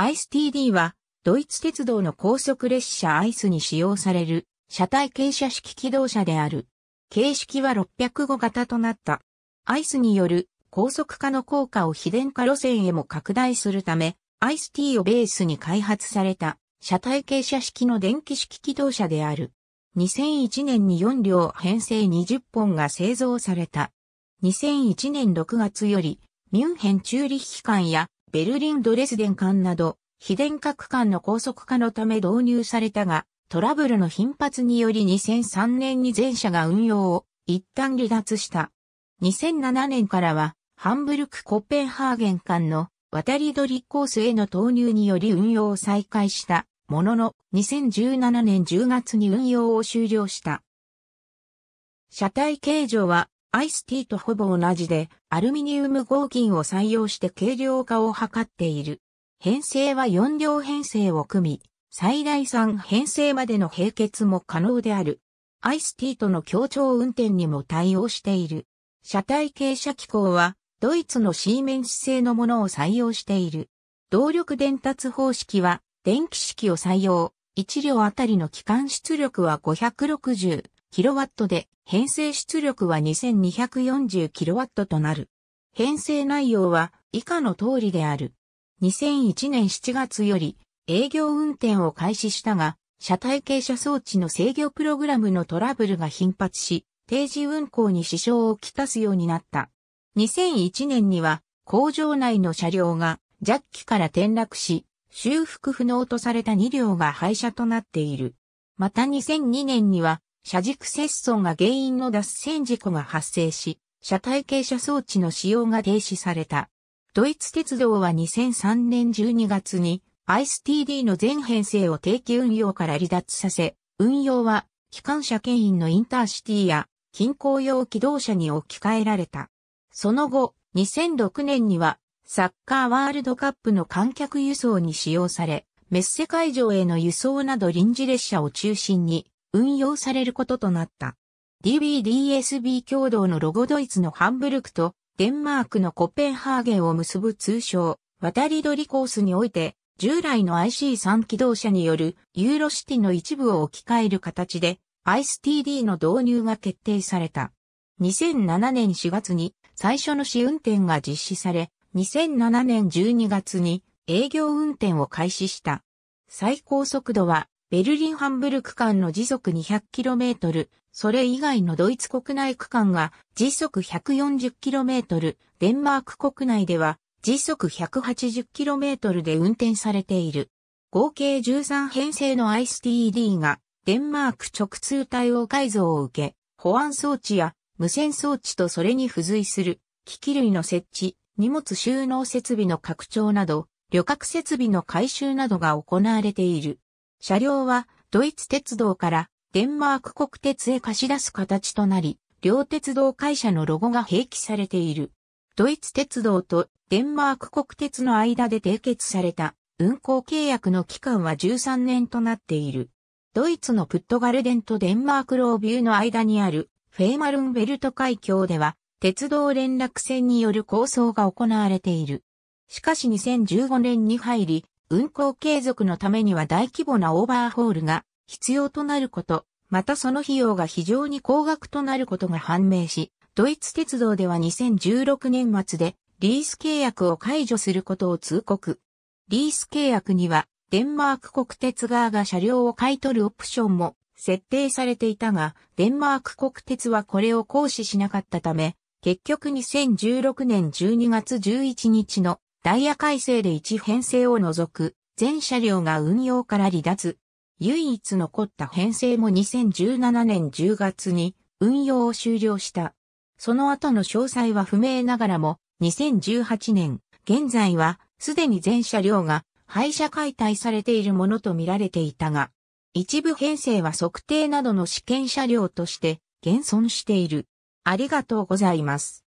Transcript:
アイス t d は、ドイツ鉄道の高速列車アイスに使用される、車体傾斜式機動車である。形式は605型となった。アイスによる高速化の効果を非電化路線へも拡大するため、アイス T をベースに開発された車体傾斜式の電気式機動車である。2001年に4両編成20本が製造された。2001年6月より、ミュンヘン中立機関やベルリン・ドレスデン間など、非電核間の高速化のため導入されたが、トラブルの頻発により2003年に全社が運用を一旦離脱した。2007年からは、ハンブルク・コッペンハーゲン間の渡り鳥コースへの投入により運用を再開した、ものの2017年10月に運用を終了した。車体形状はアイスティーとほぼ同じで、アルミニウム合金を採用して軽量化を図っている。編成は4両編成を組み、最大3編成までの並結も可能である。アイスティーとの協調運転にも対応している。車体傾斜機構は、ドイツのシーメンス製のものを採用している。動力伝達方式は、電気式を採用。1両あたりの機関出力は560。キロワットで、編成出力は2240キロワットとなる。編成内容は以下の通りである。2001年7月より営業運転を開始したが、車体傾斜装置の制御プログラムのトラブルが頻発し、定時運行に支障をきたすようになった。2001年には工場内の車両がジャッキから転落し、修復不能とされた2両が廃車となっている。また2002年には車軸切損が原因の脱線事故が発生し、車体傾斜装置の使用が停止された。ドイツ鉄道は2003年12月に i s t d の全編成を定期運用から離脱させ、運用は機関車牽引のインターシティや近郊用機動車に置き換えられた。その後、2006年にはサッカーワールドカップの観客輸送に使用され、メッセ会場への輸送など臨時列車を中心に運用されることとなった。DBDSB 共同のロゴドイツのハンブルクとデンマークのコペンハーゲンを結ぶ通称、渡り鳥コースにおいて、従来の IC3 機動車によるユーロシティの一部を置き換える形で ICTD の導入が決定された。2007年4月に最初の試運転が実施され、2007年12月に営業運転を開始した。最高速度はベルリン・ハンブルク間の時速 200km、それ以外のドイツ国内区間が時速 140km、デンマーク国内では時速 180km で運転されている。合計13編成の ICTD がデンマーク直通対応改造を受け、保安装置や無線装置とそれに付随する機器類の設置、荷物収納設備の拡張など、旅客設備の改修などが行われている。車両はドイツ鉄道からデンマーク国鉄へ貸し出す形となり、両鉄道会社のロゴが併記されている。ドイツ鉄道とデンマーク国鉄の間で締結された運行契約の期間は13年となっている。ドイツのプットガルデンとデンマークロービューの間にあるフェーマルンベルト海峡では鉄道連絡船による構想が行われている。しかし2015年に入り、運行継続のためには大規模なオーバーホールが必要となること、またその費用が非常に高額となることが判明し、ドイツ鉄道では2016年末でリース契約を解除することを通告。リース契約にはデンマーク国鉄側が車両を買い取るオプションも設定されていたが、デンマーク国鉄はこれを行使しなかったため、結局2016年12月11日のダイヤ改正で1編成を除く全車両が運用から離脱。唯一残った編成も2017年10月に運用を終了した。その後の詳細は不明ながらも2018年、現在はすでに全車両が廃車解体されているものと見られていたが、一部編成は測定などの試験車両として現存している。ありがとうございます。